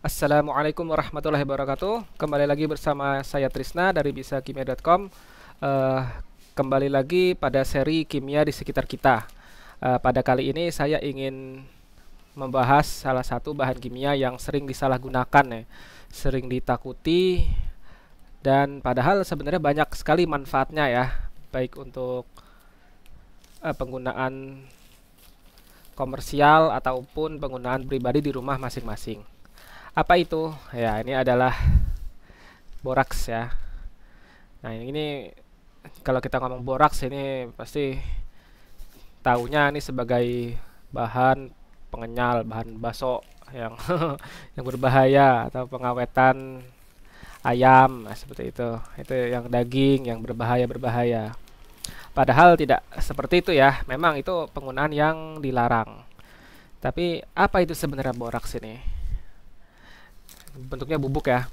Assalamualaikum warahmatullahi wabarakatuh. Kembali lagi bersama saya Trisna dari bisakimia.com. Uh, eh, kembali lagi pada seri kimia di sekitar kita. Uh, pada kali ini saya ingin membahas salah satu bahan kimia yang sering disalahgunakan ya, sering ditakuti dan padahal sebenarnya banyak sekali manfaatnya ya, baik untuk uh, penggunaan komersial ataupun penggunaan pribadi di rumah masing-masing. Apa itu? Ya, ini adalah boraks ya. Nah, ini kalau kita ngomong boraks ini pasti tahunya ini sebagai bahan pengenyal, bahan baso yang yang berbahaya atau pengawetan ayam nah, seperti itu itu yang daging yang berbahaya berbahaya padahal tidak seperti itu ya memang itu penggunaan yang dilarang tapi apa itu sebenarnya boraks ini bentuknya bubuk ya.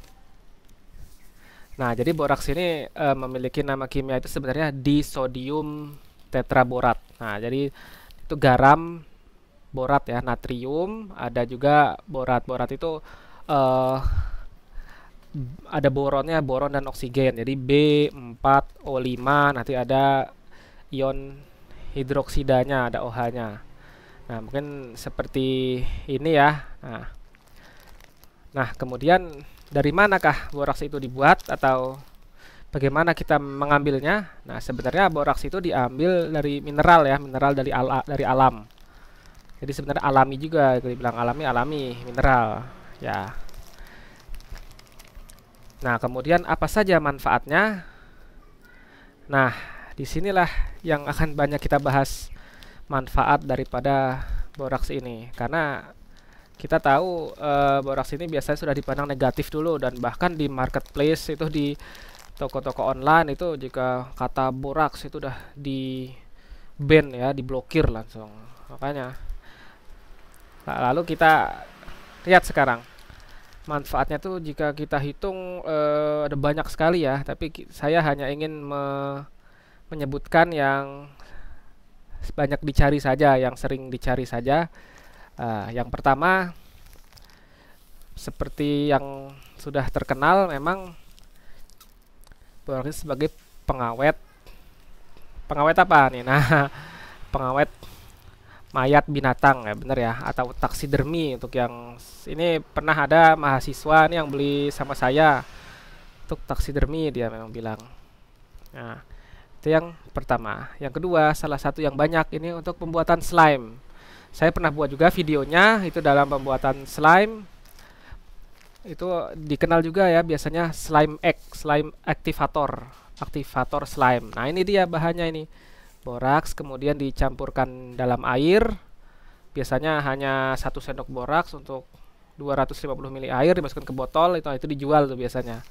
Nah, jadi boraks ini e, memiliki nama kimia itu sebenarnya disodium tetraborat. Nah, jadi itu garam borat ya, natrium, ada juga borat. Borat itu e, ada boronnya, boron dan oksigen. Jadi B4O5 nanti ada ion hidroksidanya, ada OH-nya. Nah, mungkin seperti ini ya. Nah, Nah, kemudian dari manakah boraks itu dibuat atau bagaimana kita mengambilnya? Nah, sebenarnya boraks itu diambil dari mineral ya, mineral dari ala, dari alam. Jadi sebenarnya alami juga, kalau dibilang alami alami mineral ya. Nah, kemudian apa saja manfaatnya? Nah, disinilah yang akan banyak kita bahas manfaat daripada boraks ini karena kita tahu uh, eh, boraks ini biasanya sudah dipandang negatif dulu dan bahkan di marketplace itu di toko-toko online itu jika kata boraks itu udah di ban ya diblokir langsung makanya nah, lalu kita lihat sekarang manfaatnya tuh jika kita hitung eh, ada banyak sekali ya tapi saya hanya ingin me menyebutkan yang banyak dicari saja yang sering dicari saja Nah, yang pertama seperti yang sudah terkenal memang berfungsi sebagai pengawet. Pengawet apa nih? Nah, pengawet mayat binatang ya benar ya atau taksidermi untuk yang ini pernah ada mahasiswa nih yang beli sama saya untuk taksidermi dia memang bilang nah itu yang pertama yang kedua salah satu yang banyak ini untuk pembuatan slime saya pernah buat juga videonya itu dalam pembuatan slime itu dikenal juga ya biasanya slime egg slime aktivator aktivator slime nah ini dia bahannya ini boraks kemudian dicampurkan dalam air biasanya hanya satu sendok boraks untuk 250 ml air dimasukkan ke botol itu itu dijual tuh biasanya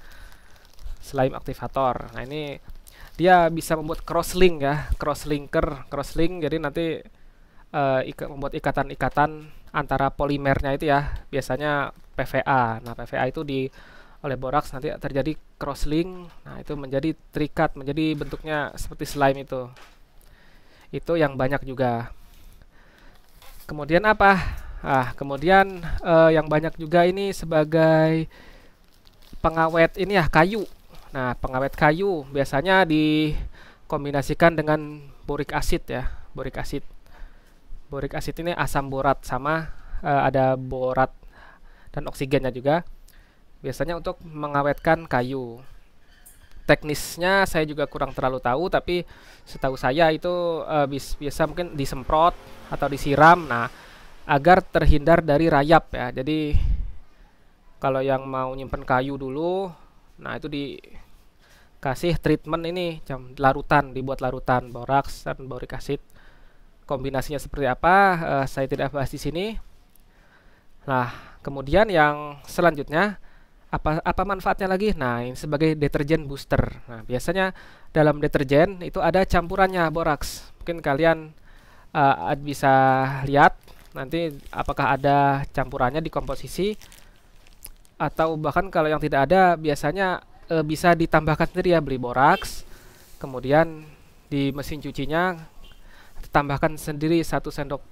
slime aktivator nah ini dia bisa membuat crosslink ya crosslinker crosslink jadi nanti uh, membuat ikatan-ikatan antara polimernya itu ya biasanya PVA. Nah PVA itu di oleh boraks nanti terjadi crosslink. Nah itu menjadi terikat menjadi bentuknya seperti slime itu. Itu yang banyak juga. Kemudian apa? Ah kemudian uh, yang banyak juga ini sebagai pengawet ini ya kayu. Nah pengawet kayu biasanya dikombinasikan dengan borik asid ya borik asid Boric acid ini asam borat sama uh, ada borat dan oksigennya juga. Biasanya untuk mengawetkan kayu. Teknisnya saya juga kurang terlalu tahu tapi setahu saya itu uh, biasa mungkin disemprot atau disiram. Nah, agar terhindar dari rayap ya. Jadi kalau yang mau nyimpen kayu dulu, nah itu dikasih treatment ini, larutan, dibuat larutan boraks dan borik asid kombinasinya seperti apa uh, saya tidak bahas di sini. Nah, kemudian yang selanjutnya apa apa manfaatnya lagi? Nah, ini sebagai deterjen booster. Nah, biasanya dalam deterjen itu ada campurannya boraks. Mungkin kalian uh, bisa lihat nanti apakah ada campurannya di komposisi atau bahkan kalau yang tidak ada biasanya uh, bisa ditambahkan sendiri ya beli boraks. Kemudian di mesin cucinya tambahkan sendiri satu sendok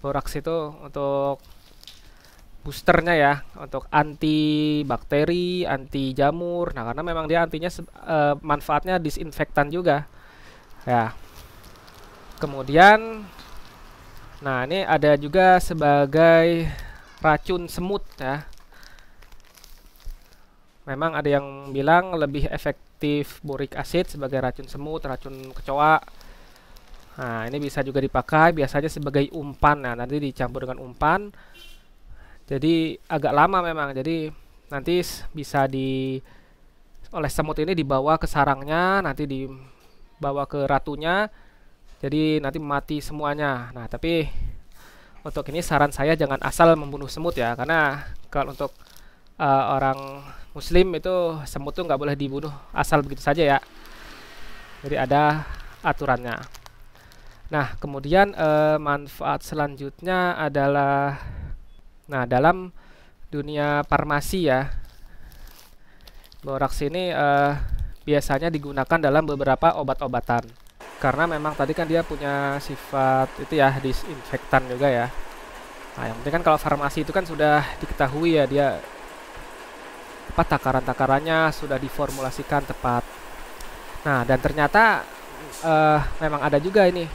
boraks itu untuk boosternya ya untuk anti bakteri, anti jamur. Nah, karena memang dia antinya uh, manfaatnya disinfektan juga. Ya. Kemudian nah ini ada juga sebagai racun semut ya. Memang ada yang bilang lebih efektif borik asid sebagai racun semut, racun kecoa Nah, ini bisa juga dipakai biasanya sebagai umpan. Nah, nanti dicampur dengan umpan. Jadi agak lama memang. Jadi nanti bisa di oleh semut ini dibawa ke sarangnya, nanti dibawa ke ratunya. Jadi nanti mati semuanya. Nah, tapi untuk ini saran saya jangan asal membunuh semut ya, karena kalau untuk uh, orang muslim itu semut tuh nggak boleh dibunuh asal begitu saja ya. Jadi ada aturannya. Nah, kemudian e, manfaat selanjutnya adalah nah dalam dunia farmasi ya. Boraks ini e, biasanya digunakan dalam beberapa obat-obatan. Karena memang tadi kan dia punya sifat itu ya disinfektan juga ya. Nah, yang penting kan kalau farmasi itu kan sudah diketahui ya dia apa takaran-takarannya sudah diformulasikan tepat. Nah, dan ternyata uh, memang ada juga ini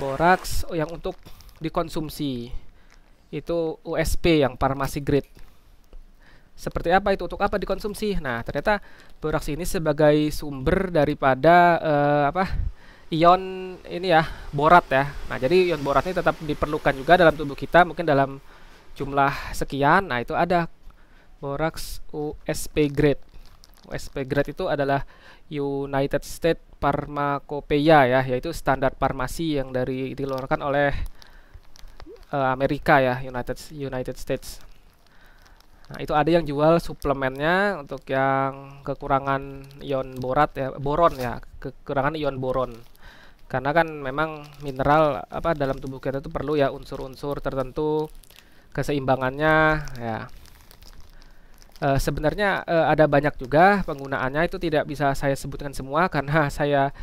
boraks yang untuk dikonsumsi itu USP yang farmasi grade seperti apa itu untuk apa dikonsumsi nah ternyata boraks ini sebagai sumber daripada uh, apa ion ini ya borat ya nah jadi ion borat ini tetap diperlukan juga dalam tubuh kita mungkin dalam jumlah sekian nah itu ada boraks USP grade USP grade itu adalah United States farmakopeia ya, yaitu standar farmasi yang dari dikeluarkan oleh uh, Amerika ya, United United States. Nah, itu ada yang jual suplemennya untuk yang kekurangan ion borat ya, boron ya, kekurangan ion boron. Karena kan memang mineral apa dalam tubuh kita itu perlu ya unsur-unsur tertentu keseimbangannya ya. Uh, sebenarnya uh, ada banyak juga penggunaannya itu tidak bisa saya sebutkan semua karena saya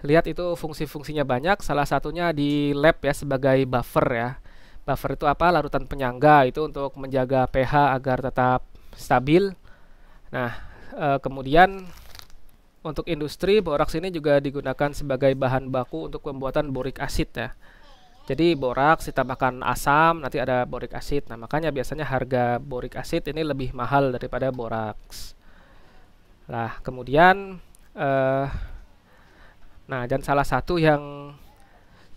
lihat itu fungsi-fungsinya banyak. Salah satunya di lab ya sebagai buffer ya. Buffer itu apa? Larutan penyangga itu untuk menjaga pH agar tetap stabil. Nah, e, kemudian untuk industri boraks ini juga digunakan sebagai bahan baku untuk pembuatan borik asid ya. Jadi boraks ditambahkan asam, nanti ada boric acid. Nah, makanya biasanya harga boric acid ini lebih mahal daripada boraks. Lah kemudian eh, nah dan salah satu yang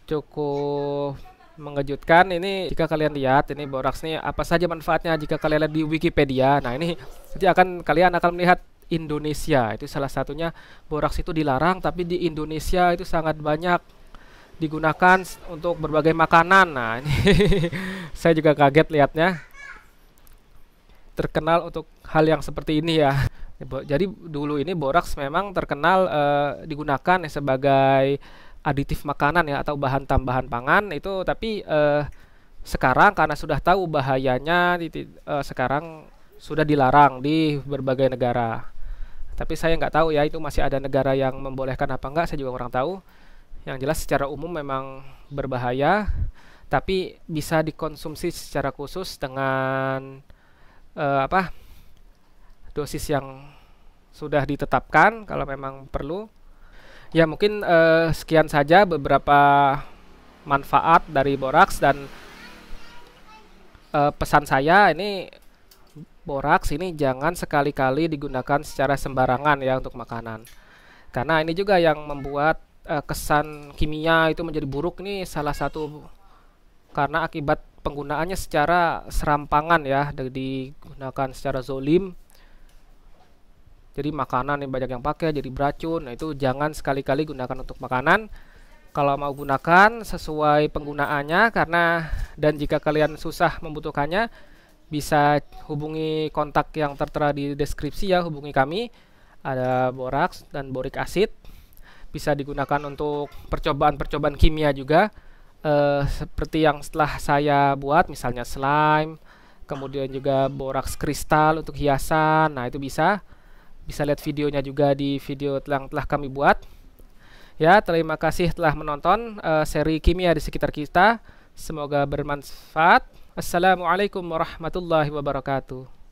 cukup mengejutkan ini jika kalian lihat ini boraks ini apa saja manfaatnya jika kalian lihat di Wikipedia. Nah, ini nanti akan kalian akan melihat Indonesia. Itu salah satunya boraks itu dilarang tapi di Indonesia itu sangat banyak digunakan untuk berbagai makanan. Nah, ini saya juga kaget lihatnya. Terkenal untuk hal yang seperti ini ya. Jadi dulu ini boraks memang terkenal e, digunakan ya sebagai aditif makanan ya atau bahan tambahan pangan itu tapi e, sekarang karena sudah tahu bahayanya e, sekarang sudah dilarang di berbagai negara. Tapi saya nggak tahu ya itu masih ada negara yang membolehkan apa enggak, saya juga kurang tahu yang jelas secara umum memang berbahaya tapi bisa dikonsumsi secara khusus dengan uh, apa dosis yang sudah ditetapkan kalau memang perlu ya mungkin uh, sekian saja beberapa manfaat dari boraks dan uh, pesan saya ini boraks ini jangan sekali-kali digunakan secara sembarangan ya untuk makanan karena ini juga yang membuat uh, kesan kimia itu menjadi buruk nih salah satu karena akibat penggunaannya secara serampangan ya digunakan secara zolim jadi makanan yang banyak yang pakai jadi beracun nah itu jangan sekali-kali gunakan untuk makanan kalau mau gunakan sesuai penggunaannya karena dan jika kalian susah membutuhkannya bisa hubungi kontak yang tertera di deskripsi ya hubungi kami ada boraks dan borik asid bisa digunakan untuk percobaan-percobaan kimia juga uh, seperti yang setelah saya buat misalnya slime kemudian juga boraks kristal untuk hiasan nah itu bisa bisa lihat videonya juga di video yang telah kami buat ya terima kasih telah menonton uh, seri kimia di sekitar kita semoga bermanfaat assalamualaikum warahmatullahi wabarakatuh